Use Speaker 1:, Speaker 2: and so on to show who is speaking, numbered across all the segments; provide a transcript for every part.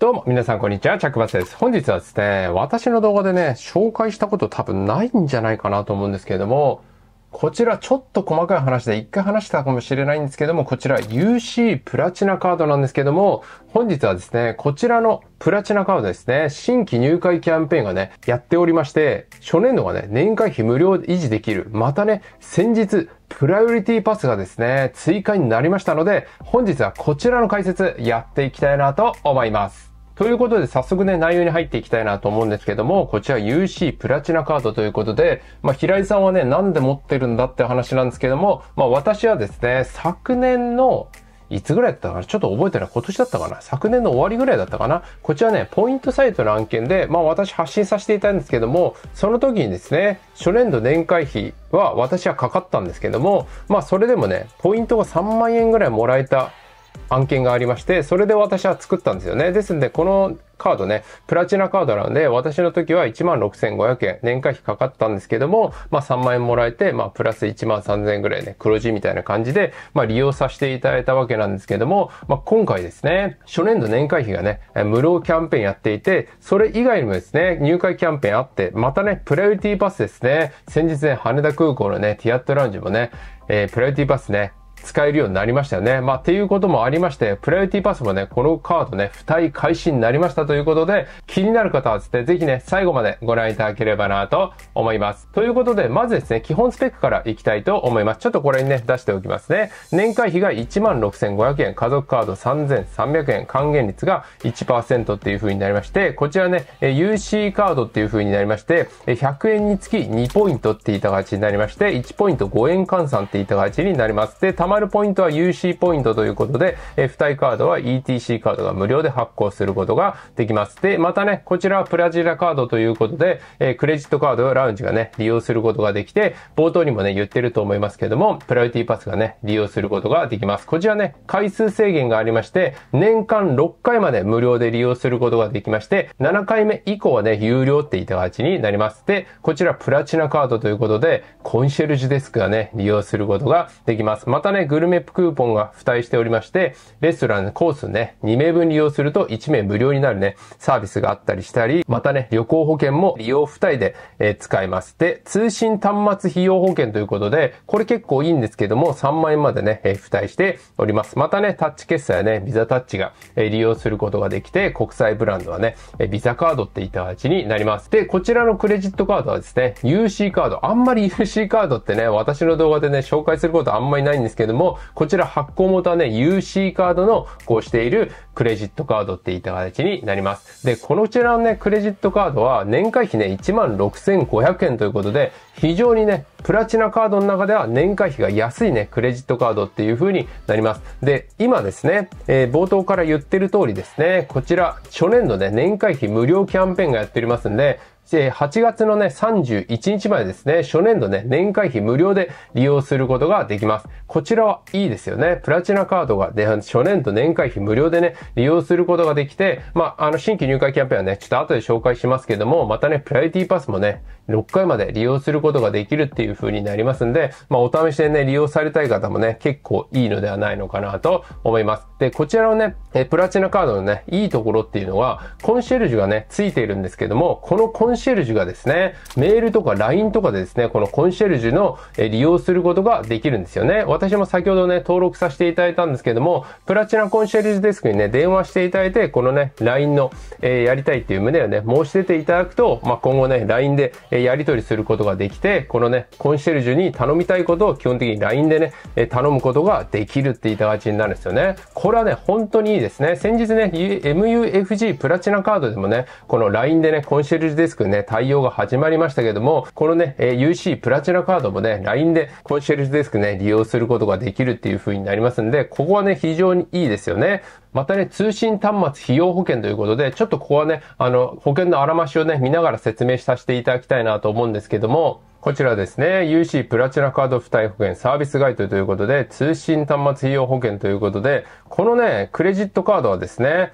Speaker 1: どうも、皆さんこんにちは、チャックバスです。本日はですね、私の動画でね、紹介したこと多分ないんじゃないかなと思うんですけれども、こちらちょっと細かい話で一回話したかもしれないんですけども、こちら UC プラチナカードなんですけども、本日はですね、こちらのプラチナカードですね、新規入会キャンペーンがね、やっておりまして、初年度がね、年会費無料維持できる。またね、先日、プライオリティパスがですね、追加になりましたので、本日はこちらの解説やっていきたいなと思います。ということで、早速ね、内容に入っていきたいなと思うんですけども、こちら UC プラチナカードということで、まあ、平井さんはね、なんで持ってるんだって話なんですけども、まあ、私はですね、昨年の、いつぐらいだったかなちょっと覚えてない。今年だったかな昨年の終わりぐらいだったかなこちらね、ポイントサイトの案件で、まあ私発信させていたんですけども、その時にですね、初年度年会費は私はかかったんですけども、まあそれでもね、ポイントが3万円ぐらいもらえた案件がありまして、それで私は作ったんですよね。ですんで、このカードね、プラチナカードなんで、私の時は16,500円、年会費かかったんですけども、まあ3万円もらえて、まあプラス13,000円ぐらいね、黒字みたいな感じで、まあ利用させていただいたわけなんですけども、まあ今回ですね、初年度年会費がね、無料キャンペーンやっていて、それ以外にもですね、入会キャンペーンあって、またね、プライオリティパスですね、先日ね、羽田空港のね、ティアットラウンジもね、えー、プライオリティパスね、使えるようになりましたよね。まあ、っていうこともありまして、プライオティパスもね、このカードね、付帯開始になりましたということで、気になる方はですね、ぜひね、最後までご覧いただければなと思います。ということで、まずですね、基本スペックからいきたいと思います。ちょっとこれにね、出しておきますね。年会費が16,500円、家族カード3,300円、還元率が1%っていう風になりまして、こちらね、UC カードっていう風になりまして、100円につき2ポイントっていった形になりまして、1ポイント5円換算っていった形になります。で、まるポイントは UC ポイントということで、付帯カードは ETC カードが無料で発行することができます。で、またね、こちらはプラチナカードということで、えー、クレジットカードやラウンジがね、利用することができて、冒頭にもね、言ってると思いますけども、プライオリティパスがね、利用することができます。こちらね、回数制限がありまして、年間6回まで無料で利用することができまして、7回目以降はね、有料って言った形になります。で、こちらプラチナカードということで、コンシェルジュデスクがね、利用することができます。またね、ね、グルメクーポンが付帯しておりまして、レストランコースね、2名分利用すると1名無料になるね、サービスがあったりしたり、またね、旅行保険も利用付帯で、え使えます。で、通信端末費用保険ということで、これ結構いいんですけども、3万円までね、え付帯しております。またね、タッチ決済はね、ビザタッチが、え利用することができて、国際ブランドはね、えビザカードっていった形になります。で、こちらのクレジットカードはですね、UC カード。あんまり UC カードってね、私の動画でね、紹介することあんまりないんですけど、ども、こちら発行元はね、UC カードのこうしているクレジットカードっていった形になります。で、こちらのね、クレジットカードは年会費ね、16,500円ということで、非常にね、プラチナカードの中では年会費が安いね、クレジットカードっていう風になります。で、今ですね、えー、冒頭から言ってる通りですね、こちら、初年度ね、年会費無料キャンペーンがやっておりますんで、で、8月のね、31日までですね、初年度ね、年会費無料で利用することができます。こちらはいいですよね。プラチナカードが、ね、初年度年会費無料でね、利用することができて、まあ、あの、新規入会キャンペーンはね、ちょっと後で紹介しますけども、またね、プライティパスもね、6回まで利用することができるっていう風になりますんで、まあ、お試しでね、利用されたい方もね、結構いいのではないのかなと思います。で、こちらのね、えプラチナカードのね、いいところっていうのは、コンシェルジュがね、ついているんですけども、このコンシェルジュがですね、メールとか LINE とかでですね、このコンシェルジュの、え利用することができるんですよね。私も先ほどね、登録させていただいたんですけども、プラチナコンシェルジュデスクにね、電話していただいて、このね、LINE の、えー、やりたいっていう旨をね、申し出ていただくと、まあ、今後ね、LINE で、えやり取りすることができて、このね、コンシェルジュに頼みたいことを基本的に LINE でね、え頼むことができるっていった形になるんですよね。これはね、本当にいいですね。先日ね、MUFG プラチナカードでもね、この LINE でね、コンシェルジュデスクね、対応が始まりましたけども、このね、UC プラチナカードもね、LINE でコンシェルジュデスクね、利用することができるっていう風になりますんで、ここはね、非常にいいですよね。またね、通信端末費用保険ということで、ちょっとここはね、あの、保険のあらましをね、見ながら説明させていただきたいなと思うんですけども、こちらですね、UC プラチナカード付帯保険サービスガイドということで、通信端末費用保険ということで、このね、クレジットカードはですね、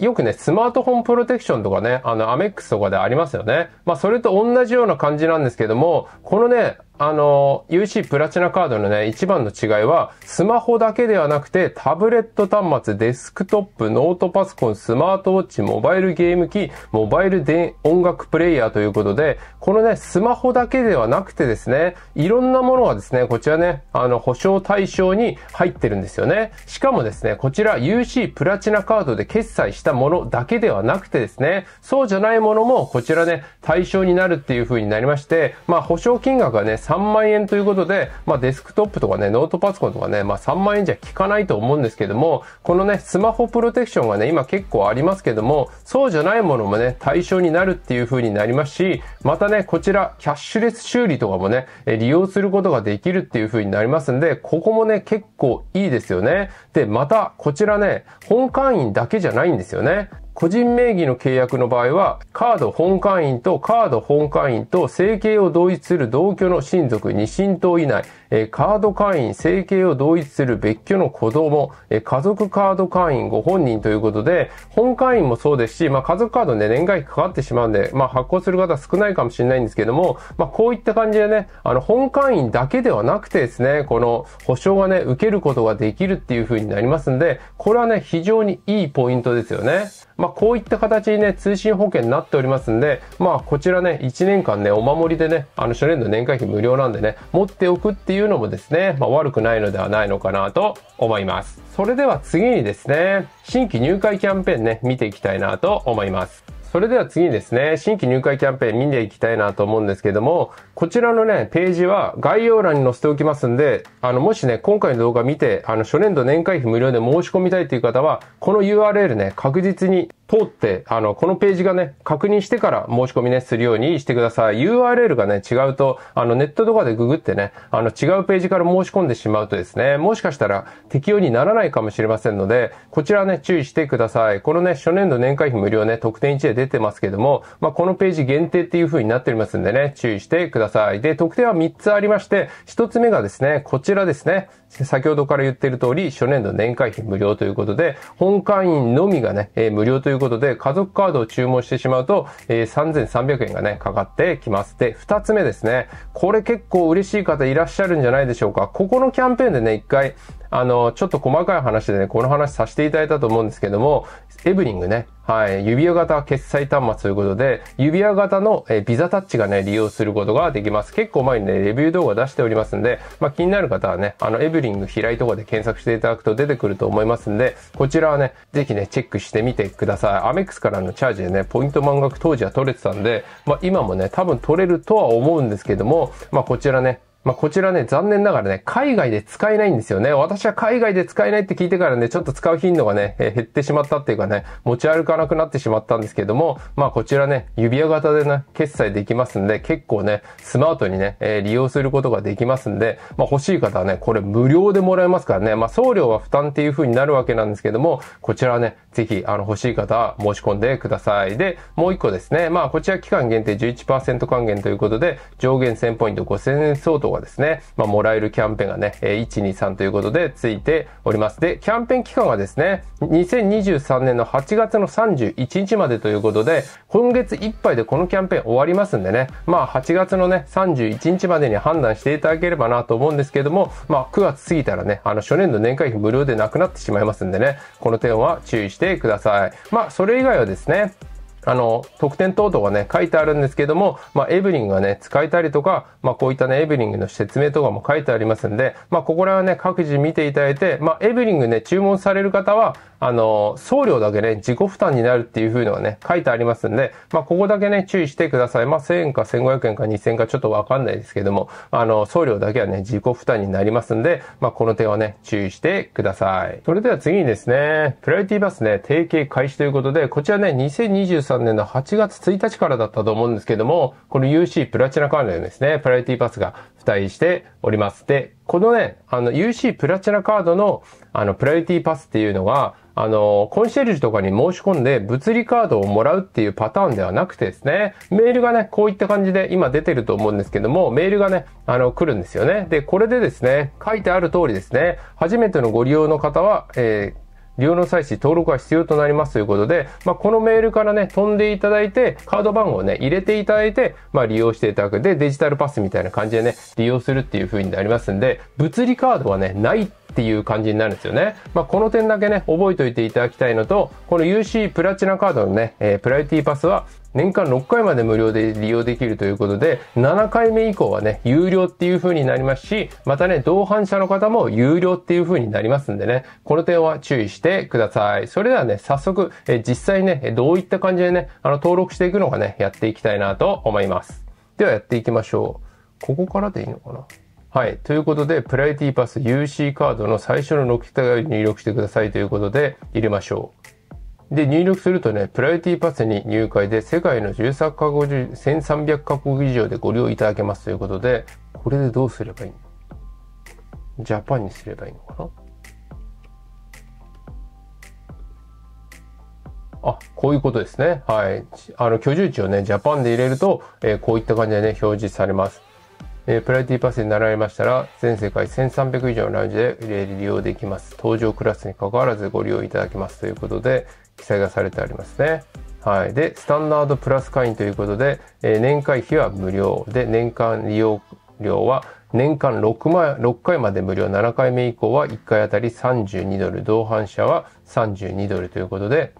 Speaker 1: よくね、スマートフォンプロテクションとかね、あの、アメックスとかでありますよね。まあ、それと同じような感じなんですけども、このね、あの、UC プラチナカードのね、一番の違いは、スマホだけではなくて、タブレット端末、デスクトップ、ノートパソコン、スマートウォッチ、モバイルゲーム機、モバイルで音楽プレイヤーということで、このね、スマホだけではなくてですね、いろんなものがですね、こちらね、あの、保証対象に入ってるんですよね。しかもですね、こちら UC プラチナカードで決済したものだけではなくてですね、そうじゃないものもこちらね、対象になるっていう風になりまして、まあ、保証金額はね、3万円ということで、まあ、デスクトップとかね、ノートパソコンとかね、まあ、3万円じゃ効かないと思うんですけども、このね、スマホプロテクションがね、今結構ありますけども、そうじゃないものもね、対象になるっていう風になりますし、またね、こちら、キャッシュレス修理とかもね、利用することができるっていう風になりますんで、ここもね、結構いいですよね。で、また、こちらね、本会員だけじゃないんですよね。個人名義の契約の場合は、カード本会員とカード本会員と生計を同一する同居の親族2親等以内、えカード会員、生計を同一する別居の子供、え家族カード会員ご本人ということで、本会員もそうですし、まあ、家族カードね、年会費かかってしまうんで、まあ、発行する方少ないかもしれないんですけども、まあ、こういった感じでね、あの、本会員だけではなくてですね、この保証がね、受けることができるっていうふうになりますんで、これはね、非常にいいポイントですよね。まあ、こういった形にね、通信保険になっておりますんで、まあ、こちらね、1年間ね、お守りでね、あの、初年度年会費無料なんでね、持っておくっていうのもですね、まあ、悪くないのではないのかなと思います。それでは次にですね、新規入会キャンペーンね、見ていきたいなと思います。それでは次にですね、新規入会キャンペーン見ていきたいなと思うんですけども、こちらのね、ページは概要欄に載せておきますんで、あの、もしね、今回の動画見て、あの、初年度年会費無料で申し込みたいという方は、この URL ね、確実に通って、あの、このページがね、確認してから申し込みね、するようにしてください。URL がね、違うと、あの、ネットとかでググってね、あの、違うページから申し込んでしまうとですね、もしかしたら適用にならないかもしれませんので、こちらね、注意してください。このね、初年度年会費無料ね、特典1で出てますけども、まあ、このページ限定っていう風になっておりますんでね、注意してください。で、特典は3つありまして、1つ目がですね、こちらですね。先ほどから言ってる通り、初年度年会費無料ということで、本会員のみがね、えー、無料ということで、家族カードを注文してしまうと、えー、3300円がね、かかってきます。で、2つ目ですね。これ結構嬉しい方いらっしゃるんじゃないでしょうか。ここのキャンペーンでね、1回、あの、ちょっと細かい話でね、この話させていただいたと思うんですけども、エブリングね、はい、指輪型決済端末ということで、指輪型のえビザタッチがね、利用することができます。結構前にね、レビュー動画出しておりますんで、まあ、気になる方はね、あの、エブリング開いとかで検索していただくと出てくると思いますんで、こちらはね、ぜひね、チェックしてみてください。アメックスからのチャージでね、ポイント満額当時は取れてたんで、まあ、今もね、多分取れるとは思うんですけども、まあ、こちらね、まあ、こちらね、残念ながらね、海外で使えないんですよね。私は海外で使えないって聞いてからね、ちょっと使う頻度がね、え減ってしまったっていうかね、持ち歩かなくなってしまったんですけども、まあ、こちらね、指輪型でね、決済できますんで、結構ね、スマートにね、え利用することができますんで、まあ、欲しい方はね、これ無料でもらえますからね、まあ、送料は負担っていう風になるわけなんですけども、こちらはね、ぜひ、あの、欲しい方は申し込んでください。で、もう一個ですね、まあ、こちら期間限定11%還元ということで、上限1000ポイント5000円相当がですね、まあ、もらえるキャンペーンがね、え123ということでついております。で、キャンペーン期間がですね、2023年の8月の31日までということで、今月いっぱいでこのキャンペーン終わりますんでね、まあ、8月のね、31日までに判断していただければなと思うんですけども、まあ、9月過ぎたらね、あの、初年度年会費無料でなくなってしまいますんでね、この点は注意してください。まあ、それ以外はですね、あの、特典等々がね、書いてあるんですけども、まあ、エブリングがね、使えたりとか、まあ、こういったね、エブリングの説明とかも書いてありますんで、まあ、ここらはね、各自見ていただいて、まあ、エブリングね、注文される方は、あの、送料だけね、自己負担になるっていう風のはね、書いてありますんで、まあ、ここだけね、注意してください。まあ、1000円か1500円か2000円かちょっとわかんないですけども、あの、送料だけはね、自己負担になりますんで、まあ、この点はね、注意してください。それでは次にですね、プライオリティバスね、提携開始ということで、こちらね、2023 2023年の8月1日からだったと思うんですけども、この UC プラチナ関連ですね、プライオリティパスが付帯しております。で、このね、あの UC プラチナカードのあのプライオリティパスっていうのが、あの、コンシェルジュとかに申し込んで物理カードをもらうっていうパターンではなくてですね、メールがね、こういった感じで今出てると思うんですけども、メールがね、あの、来るんですよね。で、これでですね、書いてある通りですね、初めてのご利用の方は、えー利用の際し登録が必要となりますということで、まあ、このメールからね、飛んでいただいて、カード番号をね、入れていただいて、まあ、利用していただく。で、デジタルパスみたいな感じでね、利用するっていう風になりますんで、物理カードはね、ないっていう感じになるんですよね。まあ、この点だけね、覚えておいていただきたいのと、この UC プラチナカードのね、えー、プライティパスは年間6回まで無料で利用できるということで、7回目以降はね、有料っていう風になりますし、またね、同伴者の方も有料っていう風になりますんでね、この点は注意してください。それではね、早速、え実際ね、どういった感じでね、あの、登録していくのかね、やっていきたいなと思います。ではやっていきましょう。ここからでいいのかなはい。ということで、プライティパス UC カードの最初の6桁を入力してくださいということで、入れましょう。で、入力するとね、プライオリティパスに入会で世界の13カ国、1300カ国以上でご利用いただけますということで、これでどうすればいいのジャパンにすればいいのかなあ、こういうことですね。はい。あの、居住地をね、ジャパンで入れると、えー、こういった感じでね、表示されます。えー、プライティパスになられましたら、全世界1300以上のラウンジで利用できます。登場クラスに関わらずご利用いただけますということで、記載がされてありますね。はい。で、スタンダードプラス会員ということで、えー、年会費は無料で、年間利用料は年間 6, 万6回まで無料、7回目以降は1回あたり32ドル、同伴者は32ドルということで、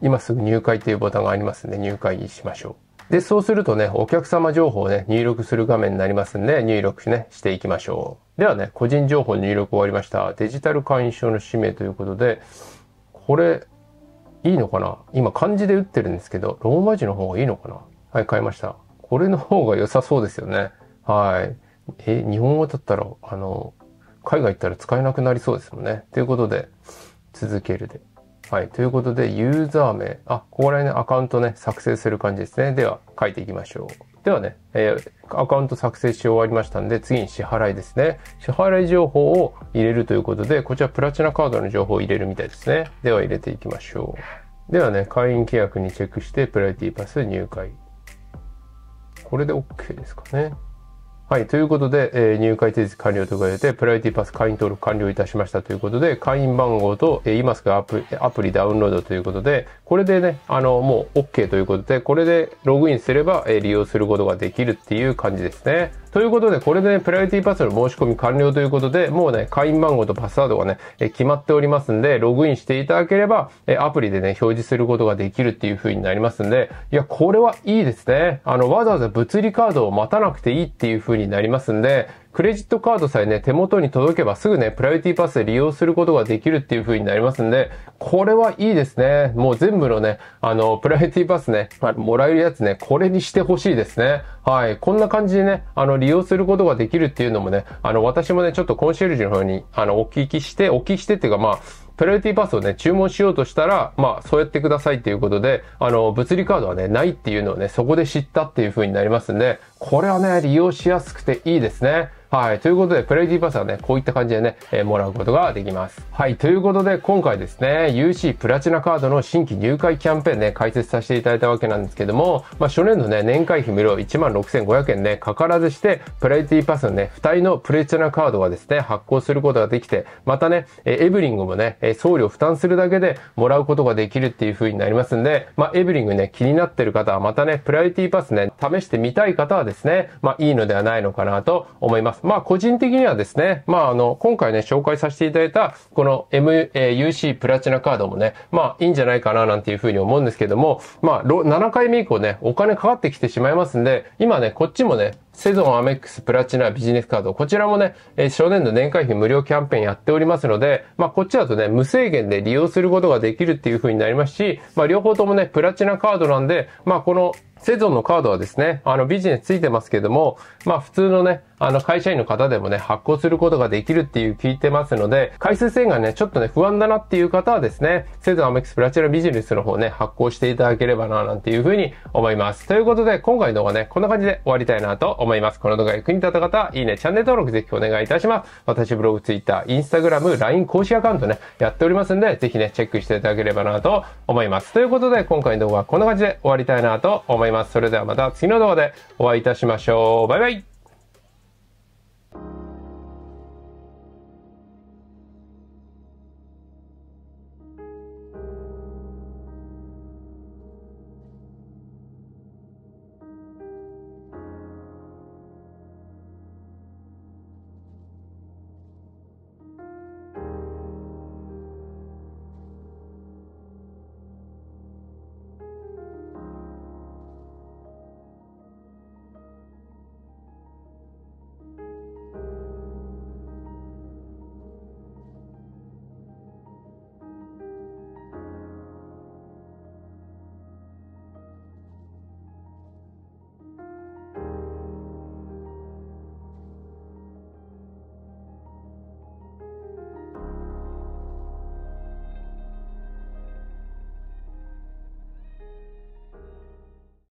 Speaker 1: 今すぐ入会というボタンがありますんで、入会しましょう。で、そうするとね、お客様情報をね、入力する画面になりますんで、入力ね、していきましょう。ではね、個人情報入力終わりました。デジタル会員証の氏名ということで、これ、いいのかな今漢字で打ってるんですけど、ローマ字の方がいいのかなはい、買いました。これの方が良さそうですよね。はい。え、日本語だったら、あの、海外行ったら使えなくなりそうですもんね。ということで、続けるで。はい。ということで、ユーザー名。あ、ここら辺ね、アカウントね、作成する感じですね。では、書いていきましょう。ではね、えー、アカウント作成し終わりましたんで、次に支払いですね。支払い情報を入れるということで、こちらプラチナカードの情報を入れるみたいですね。では、入れていきましょう。ではね、会員契約にチェックして、プライティパス入会。これで OK ですかね。はい。ということで、えー、入会手続き完了とい言ことプライオリティパス会員登録完了いたしましたということで、会員番号と、えー、今すぐアプリアプリダウンロードということで、これでね、あの、もう OK ということで、これでログインすれば、えー、利用することができるっていう感じですね。ということで、これでね、プライオリティパスの申し込み完了ということで、もうね、会員番号とパスワードがね、え決まっておりますんで、ログインしていただければ、えアプリでね、表示することができるっていう風になりますんで、いや、これはいいですね。あの、わざわざ物理カードを待たなくていいっていう風になりますんで、クレジットカードさえね、手元に届けばすぐね、プライオリティパスで利用することができるっていう風になりますんで、これはいいですね。もう全部のね、あの、プライオリティパスね、もらえるやつね、これにしてほしいですね。はい。こんな感じでね、あの、利用することができるっていうのもね、あの、私もね、ちょっとコンシェルジュの方に、あの、お聞きして、お聞きしてっていうか、まあ、プライオリティパスをね、注文しようとしたら、まあ、そうやってくださいっていうことで、あの、物理カードはね、ないっていうのをね、そこで知ったっていう風になりますんで、これはね、利用しやすくていいですね。はい。ということで、プレイディーパスはね、こういった感じでね、えー、もらうことができます。はい。ということで、今回ですね、UC プラチナカードの新規入会キャンペーンね、解説させていただいたわけなんですけども、まあ、初年度ね、年会費無料16,500円ね、かからずして、プレイディーパスのね、2人のプレチナカードがですね、発行することができて、またね、えエブリングもね、送料負担するだけでもらうことができるっていう風になりますんで、まあ、エブリングね、気になってる方は、またね、プライティパスね、試してみたい方はですね、まあ、いいのではないのかなと思います。。まあ、個人的にはですね、まあ、あの、今回ね、紹介させていただいた、この MUC プラチナカードもね、まあ、いいんじゃないかな、なんていうふうに思うんですけども、まあ、7回目以降ね、お金かかってきてしまいますんで、今ね、こっちもね、セゾンアメックスプラチナビジネスカード。こちらもね、えー、初年度年会費無料キャンペーンやっておりますので、まあ、こっちだとね、無制限で利用することができるっていう風になりますし、まあ、両方ともね、プラチナカードなんで、まあ、このセゾンのカードはですね、あのビジネスついてますけども、まあ普通のね、あの、会社員の方でもね、発行することができるっていう聞いてますので、回数制限がね、ちょっとね、不安だなっていう方はですね、セゾアメックスプラチナビジネスの方ね、発行していただければな、なんていうふうに思います。ということで、今回の動画ね、こんな感じで終わりたいなと思います。この動画役に立った方は、いいね、チャンネル登録ぜひお願いいたします。私、ブログ、ツイッター、インスタグラム、LINE 公式アカウントね、やっておりますんで、ぜひね、チェックしていただければなと思います。ということで、今回の動画はこんな感じで終わりたいなと思います。それではまた次の動画でお会いいたしましょう。バイバイ